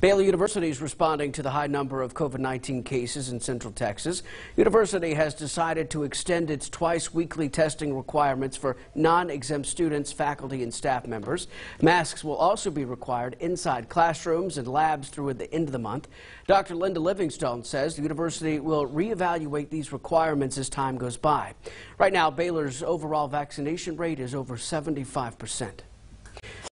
Baylor University is responding to the high number of COVID-19 cases in Central Texas. University has decided to extend its twice-weekly testing requirements for non-exempt students, faculty, and staff members. Masks will also be required inside classrooms and labs through the end of the month. Dr. Linda Livingstone says the university will reevaluate these requirements as time goes by. Right now, Baylor's overall vaccination rate is over 75 percent.